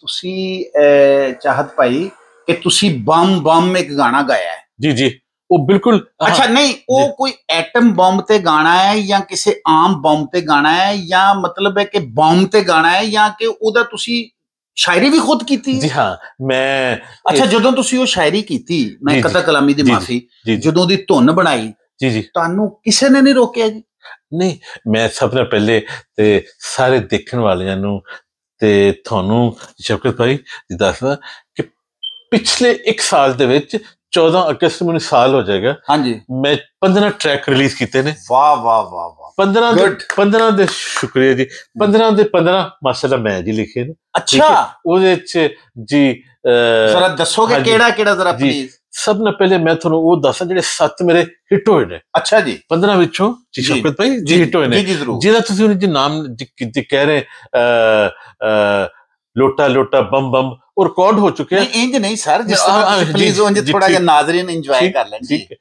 ਤੁਸੀਂ ਚਾਹਤ ਭਾਈ ਕਿ ਤੁਸੀਂ ਬੰਮ ਬੰਮ ਇੱਕ ਗਾਣਾ ਗਾਇਆ ਹੈ ਜੀ ਜੀ ਉਹ ਬਿਲਕੁਲ ਅੱਛਾ ਨਹੀਂ ਉਹ ਕੋਈ ਐਟਮ ਬੰਬ ਤੇ ਗਾਣਾ ਹੈ ਜਾਂ ਕਿਸੇ ਆਮ ਬੰਬ ਤੇ ਗਾਣਾ ਹੈ ਜਾਂ ਮਤਲਬ ਹੈ ਕਿ ਬੰਬ ਤੇ ਗਾਣਾ ਹੈ ਜਾਂ ਕਿ ਉਹਦਾ ਤੁਸੀਂ ਸ਼ਾਇਰੀ ਵੀ ਖੁਦ ਕੀਤੀ ਜੀ ਹਾਂ ਮੈਂ ਅੱਛਾ ਜਦੋਂ ਤੁਸੀਂ ਉਹ ਸ਼ਾਇਰੀ ਕੀਤੀ ਮੈਂ ਕਥਾ ਕਲਾਮੀ ਦੀ ਮਾਫੀ ਜਦੋਂ ਦੀ ਧੁਨ ਬਣਾਈ ਜੀ ਜੀ ਤੁਹਾਨੂੰ ਕਿਸੇ ਨੇ ਨਹੀਂ ਰੋਕਿਆ ਜੀ ਨਹੀਂ ਮੈਂ ਸਭ ਤੋਂ ਪਹਿਲੇ ਤੇ ਸਾਰੇ ਦੇਖਣ ਵਾਲਿਆਂ ਨੂੰ ਤੇ ਤੁਹਾਨੂੰ ਸ਼ਫਕਤ ਭਾਈ ਜੀ ਦੱਸਦਾ ਕਿ ਪਿਛਲੇ 1 ਸਾਲ ਦੇ ਵਿੱਚ 14 ਅਗਸਤ ਨੂੰ ਸਾਲ ਹੋ ਜਾਏਗਾ ਹਾਂਜੀ ਮੈਂ 15 ਟਰੈਕ ਰਿਲੀਜ਼ ਕੀਤੇ ਨੇ ਵਾਹ ਵਾਹ ਵਾਹ ਵਾਹ 15 15 ਦੇ ਸ਼ੁਕਰੀਆ ਜੀ 15 ਦੇ 15 ਮਾਸ਼ਾਅੱਲਾ ਮੈਂ ਜੀ ਲਿਖੇ ਨੇ ਅੱਛਾ ਉਹਦੇ ਵਿੱਚ ਜੀ ਜ਼ਰਾ ਦੱਸੋਗੇ ਕਿਹੜਾ ਕਿਹੜਾ ਜ਼ਰਾ ਪਲੀਜ਼ ਸਭ ਨਾਲ ਪਹਿਲੇ ਮੈਂ ਤੁਹਾਨੂੰ ਉਹ ਦੱਸਾਂ ਜਿਹੜੇ ਸੱਤ ਮੇਰੇ ਹਿੱਟ ਹੋਏ ਨੇ ਅੱਛਾ ਜੀ 15 ਵਿੱਚੋਂ ਜੀ ਸ਼ਕਤ ਭਾਈ ਜੀ ਹਿੱਟ ਹੋਏ ਨੇ ਜਿਹੜਾ ਤੁਸੀਂ ਉਹਨਾਂ ਦੇ ਨਾਮ ਕਹਿ ਰਹੇ ਅ ਲੋਟਾ ਲੋਟਾ ਬੰਬ ਬੰਬ ਉਹ ਰਿਕਾਰਡ ਹੋ ਚੁੱਕਿਆ ਇੰਜ ਨਹੀਂ ਸਰ ਜਿਸ ਤਰ੍ਹਾਂ ਪਲੀਜ਼ ਉਹ ਥੋੜਾ ਜਿਹਾ ਨਾਜ਼ਰੀਨ ਇੰਜੋਏ ਕਰ ਲੈਣ ਠੀਕ